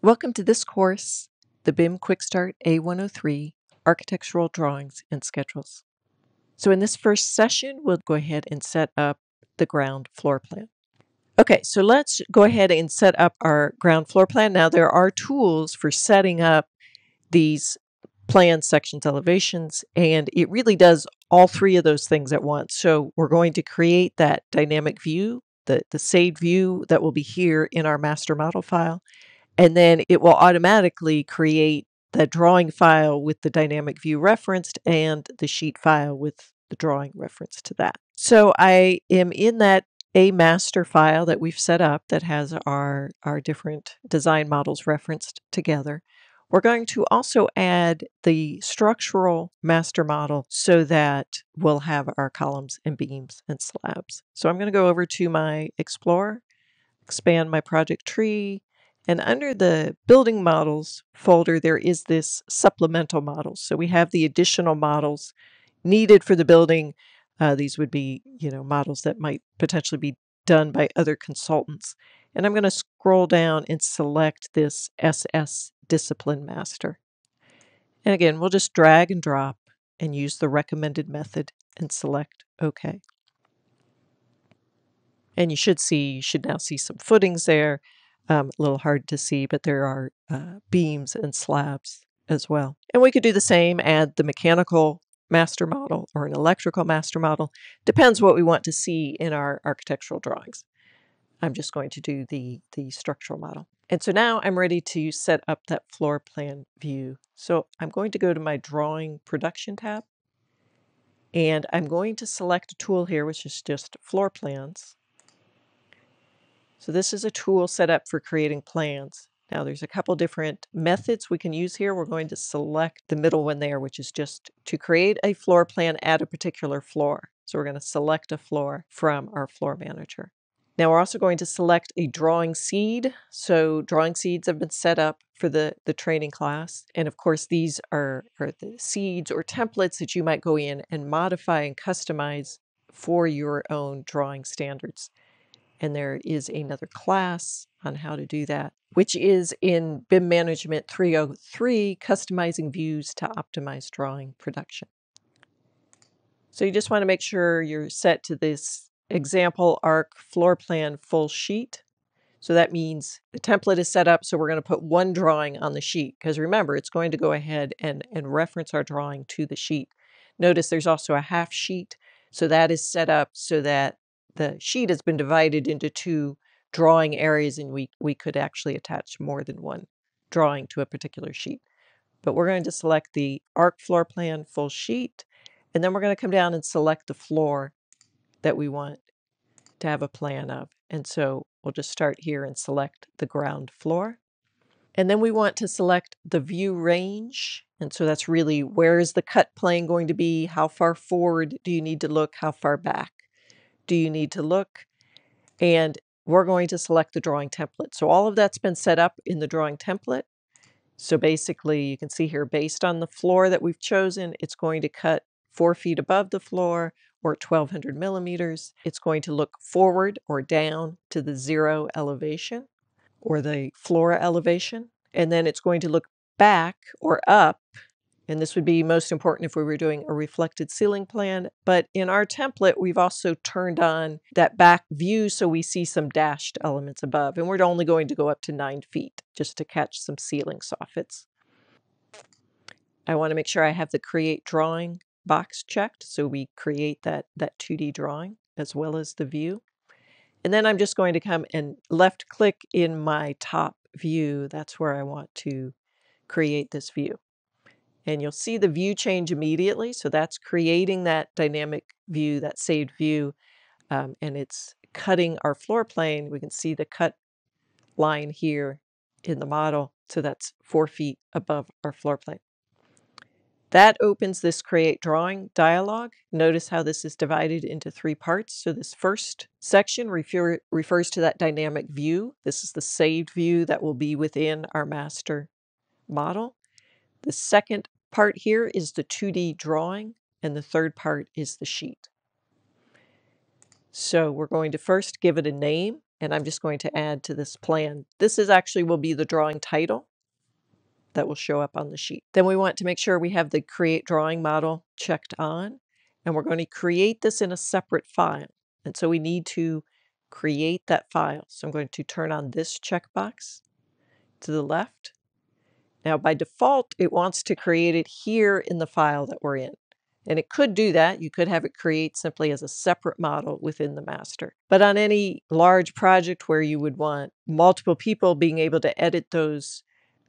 Welcome to this course, the BIM Quickstart A103 Architectural Drawings and Schedules. So in this first session, we'll go ahead and set up the ground floor plan. Okay, so let's go ahead and set up our ground floor plan. Now there are tools for setting up these plans, sections, elevations, and it really does all three of those things at once. So we're going to create that dynamic view, the, the saved view that will be here in our master model file, and then it will automatically create the drawing file with the dynamic view referenced and the sheet file with the drawing reference to that. So I am in that a master file that we've set up that has our, our different design models referenced together. We're going to also add the structural master model so that we'll have our columns and beams and slabs. So I'm going to go over to my Explorer, expand my project tree, and under the building models folder, there is this supplemental model. So we have the additional models needed for the building. Uh, these would be, you know, models that might potentially be done by other consultants. And I'm going to scroll down and select this SS discipline master. And again, we'll just drag and drop and use the recommended method and select OK. And you should see, you should now see some footings there. Um, a little hard to see, but there are uh, beams and slabs as well. And we could do the same, add the mechanical master model or an electrical master model. Depends what we want to see in our architectural drawings. I'm just going to do the, the structural model. And so now I'm ready to set up that floor plan view. So I'm going to go to my drawing production tab and I'm going to select a tool here, which is just floor plans. So this is a tool set up for creating plans. Now there's a couple different methods we can use here. We're going to select the middle one there, which is just to create a floor plan at a particular floor. So we're going to select a floor from our floor manager. Now we're also going to select a drawing seed. So drawing seeds have been set up for the, the training class. And of course, these are, are the seeds or templates that you might go in and modify and customize for your own drawing standards. And there is another class on how to do that, which is in BIM Management 303, Customizing Views to Optimize Drawing Production. So you just want to make sure you're set to this example arc floor plan full sheet. So that means the template is set up, so we're going to put one drawing on the sheet, because remember, it's going to go ahead and, and reference our drawing to the sheet. Notice there's also a half sheet, so that is set up so that the sheet has been divided into two drawing areas, and we, we could actually attach more than one drawing to a particular sheet. But we're going to select the arc floor plan full sheet, and then we're going to come down and select the floor that we want to have a plan of. And so we'll just start here and select the ground floor. And then we want to select the view range. And so that's really where is the cut plane going to be? How far forward do you need to look? How far back do you need to look? And we're going to select the drawing template. So all of that's been set up in the drawing template. So basically you can see here, based on the floor that we've chosen, it's going to cut four feet above the floor or 1200 millimeters. It's going to look forward or down to the zero elevation or the flora elevation. And then it's going to look back or up. And this would be most important if we were doing a reflected ceiling plan. But in our template, we've also turned on that back view so we see some dashed elements above. And we're only going to go up to nine feet just to catch some ceiling soffits. I want to make sure I have the create drawing box checked. So we create that, that 2D drawing as well as the view. And then I'm just going to come and left click in my top view. That's where I want to create this view. And you'll see the view change immediately. So that's creating that dynamic view, that saved view. Um, and it's cutting our floor plane. We can see the cut line here in the model. So that's four feet above our floor plane. That opens this create drawing dialog. Notice how this is divided into three parts. So this first section refer refers to that dynamic view. This is the saved view that will be within our master model. The second part here is the 2D drawing, and the third part is the sheet. So we're going to first give it a name, and I'm just going to add to this plan. This is actually will be the drawing title that will show up on the sheet. Then we want to make sure we have the create drawing model checked on and we're going to create this in a separate file. And so we need to create that file. So I'm going to turn on this checkbox to the left. Now by default, it wants to create it here in the file that we're in. And it could do that. You could have it create simply as a separate model within the master. But on any large project where you would want multiple people being able to edit those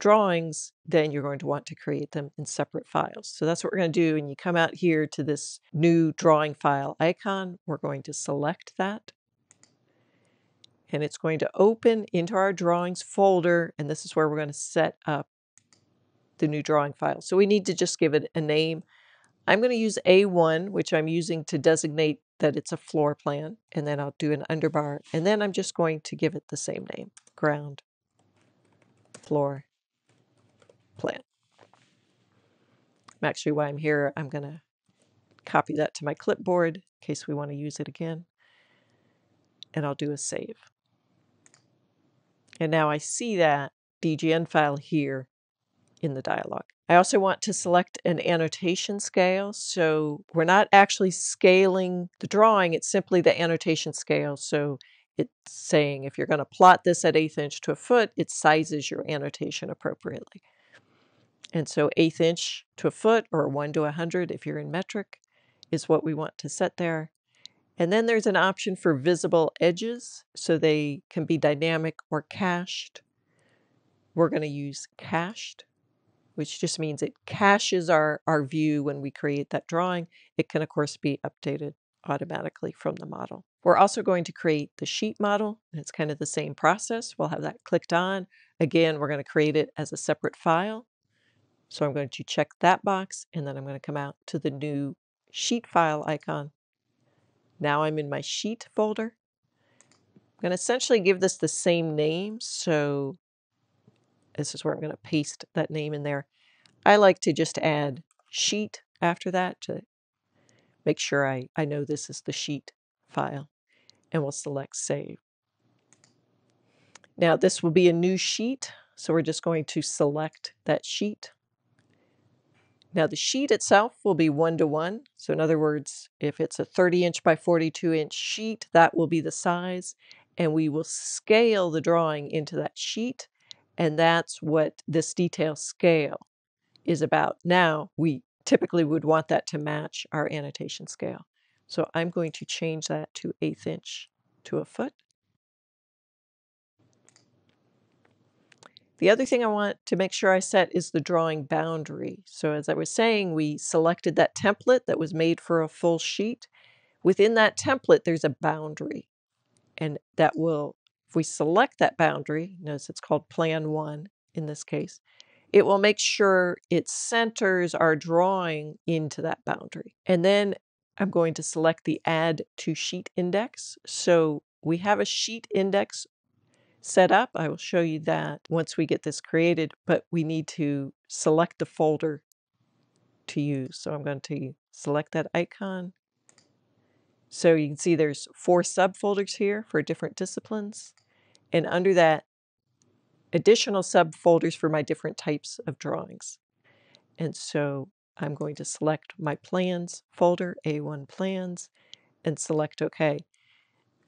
drawings, then you're going to want to create them in separate files. So that's what we're going to do. And you come out here to this new drawing file icon. We're going to select that. And it's going to open into our drawings folder. And this is where we're going to set up the new drawing file. So we need to just give it a name. I'm going to use A1, which I'm using to designate that it's a floor plan, and then I'll do an underbar, and then I'm just going to give it the same name, ground floor plant. I'm actually, why I'm here, I'm going to copy that to my clipboard in case we want to use it again. And I'll do a save. And now I see that DGN file here in the dialog. I also want to select an annotation scale. So we're not actually scaling the drawing, it's simply the annotation scale. So it's saying if you're going to plot this at eighth inch to a foot, it sizes your annotation appropriately. And so eighth inch to a foot or one to a hundred if you're in metric is what we want to set there. And then there's an option for visible edges, so they can be dynamic or cached. We're going to use cached, which just means it caches our, our view when we create that drawing. It can, of course, be updated automatically from the model. We're also going to create the sheet model, and it's kind of the same process. We'll have that clicked on. Again, we're going to create it as a separate file. So I'm going to check that box and then I'm going to come out to the new sheet file icon. Now I'm in my sheet folder. I'm going to essentially give this the same name. So this is where I'm going to paste that name in there. I like to just add sheet after that to make sure I, I know this is the sheet file and we'll select save. Now this will be a new sheet. So we're just going to select that sheet now the sheet itself will be one to one. So in other words, if it's a 30 inch by 42 inch sheet, that will be the size. And we will scale the drawing into that sheet. And that's what this detail scale is about. Now we typically would want that to match our annotation scale. So I'm going to change that to eighth inch to a foot. The other thing I want to make sure I set is the drawing boundary. So as I was saying, we selected that template that was made for a full sheet. Within that template, there's a boundary. And that will, if we select that boundary, notice it's called plan one in this case, it will make sure it centers our drawing into that boundary. And then I'm going to select the add to sheet index. So we have a sheet index set up. I will show you that once we get this created, but we need to select the folder to use. So I'm going to select that icon. So you can see there's four subfolders here for different disciplines. And under that, additional subfolders for my different types of drawings. And so I'm going to select my plans folder, A1 plans, and select OK.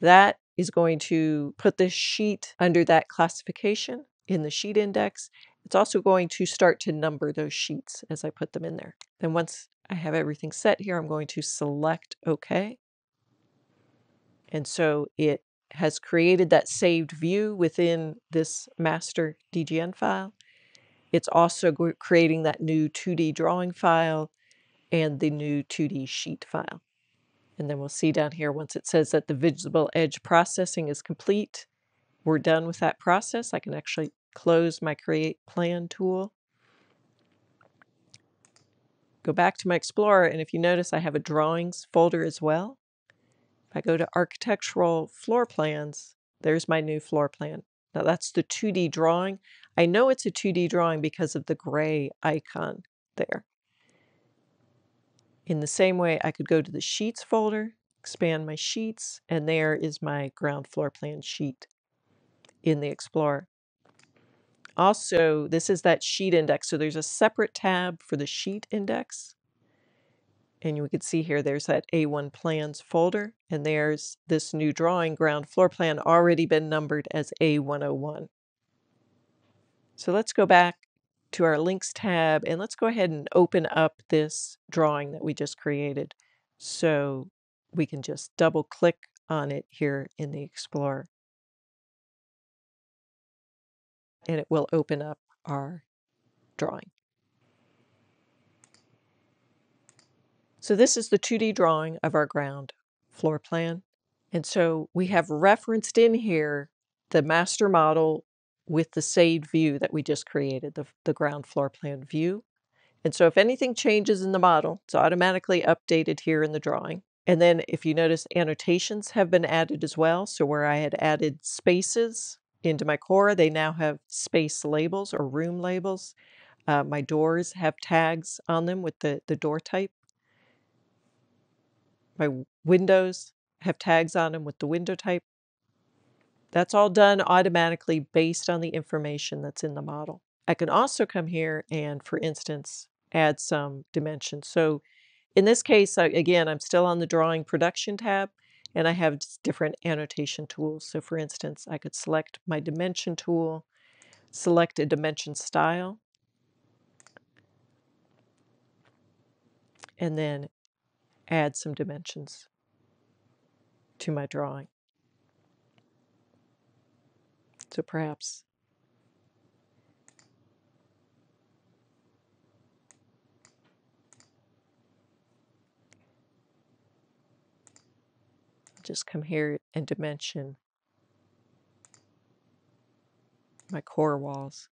That is going to put this sheet under that classification in the sheet index. It's also going to start to number those sheets as I put them in there. Then once I have everything set here, I'm going to select OK. And so it has created that saved view within this master DGN file. It's also creating that new 2D drawing file and the new 2D sheet file. And then we'll see down here once it says that the visible edge processing is complete, we're done with that process. I can actually close my create plan tool. Go back to my Explorer, and if you notice, I have a drawings folder as well. If I go to architectural floor plans, there's my new floor plan. Now that's the 2D drawing. I know it's a 2D drawing because of the gray icon there. In the same way, I could go to the Sheets folder, expand my sheets, and there is my ground floor plan sheet in the Explorer. Also, this is that sheet index. So there's a separate tab for the sheet index. And we can see here there's that A1 plans folder, and there's this new drawing ground floor plan already been numbered as A101. So let's go back to our links tab and let's go ahead and open up this drawing that we just created. So we can just double click on it here in the Explorer. And it will open up our drawing. So this is the 2D drawing of our ground floor plan. And so we have referenced in here the master model with the saved view that we just created, the, the ground floor plan view. And so if anything changes in the model, it's automatically updated here in the drawing. And then if you notice, annotations have been added as well. So where I had added spaces into my core, they now have space labels or room labels. Uh, my doors have tags on them with the, the door type. My windows have tags on them with the window type. That's all done automatically based on the information that's in the model. I can also come here and, for instance, add some dimensions. So in this case, again, I'm still on the Drawing Production tab, and I have different annotation tools. So for instance, I could select my Dimension tool, select a dimension style, and then add some dimensions to my drawing. So perhaps just come here and dimension my core walls.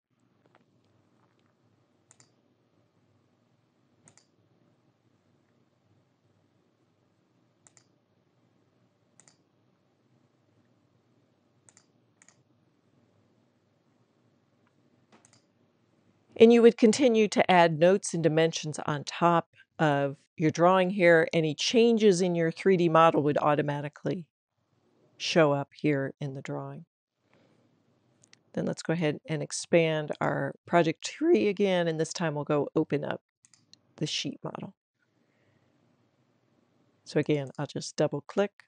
And you would continue to add notes and dimensions on top of your drawing here. Any changes in your 3D model would automatically show up here in the drawing. Then let's go ahead and expand our project tree again, and this time we'll go open up the sheet model. So again, I'll just double click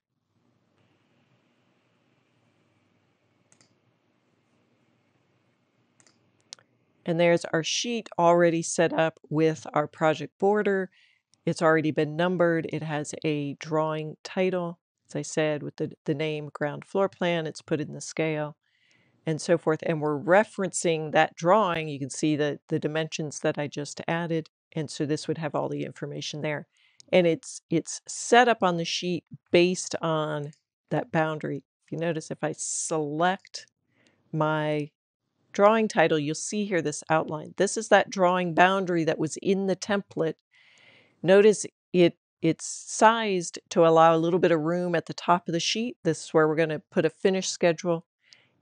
And there's our sheet already set up with our project border. It's already been numbered. It has a drawing title, as I said, with the, the name ground floor plan. It's put in the scale and so forth. And we're referencing that drawing. You can see the, the dimensions that I just added. And so this would have all the information there. And it's, it's set up on the sheet based on that boundary. If you notice, if I select my drawing title, you'll see here this outline. This is that drawing boundary that was in the template. Notice it it's sized to allow a little bit of room at the top of the sheet. This is where we're going to put a finish schedule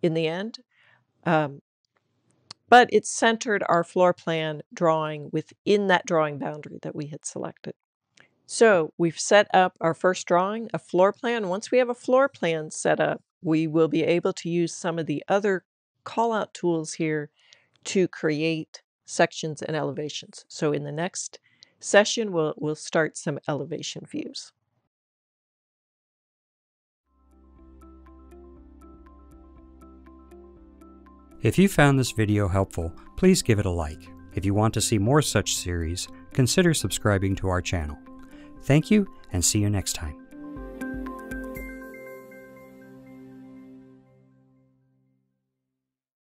in the end. Um, but it centered our floor plan drawing within that drawing boundary that we had selected. So we've set up our first drawing, a floor plan. Once we have a floor plan set up, we will be able to use some of the other call out tools here to create sections and elevations. So in the next session, we'll, we'll start some elevation views. If you found this video helpful, please give it a like. If you want to see more such series, consider subscribing to our channel. Thank you, and see you next time.